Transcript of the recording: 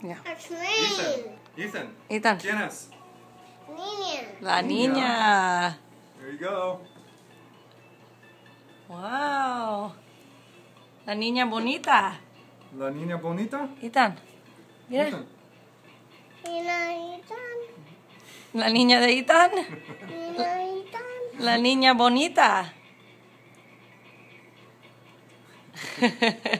Yeah. Ethan. Ethan. ¿Quién es? Niña. La niña. There you go. Wow. La niña bonita. La niña bonita. Ethan. Mira. Ethan. La niña de Ethan. La niña bonita.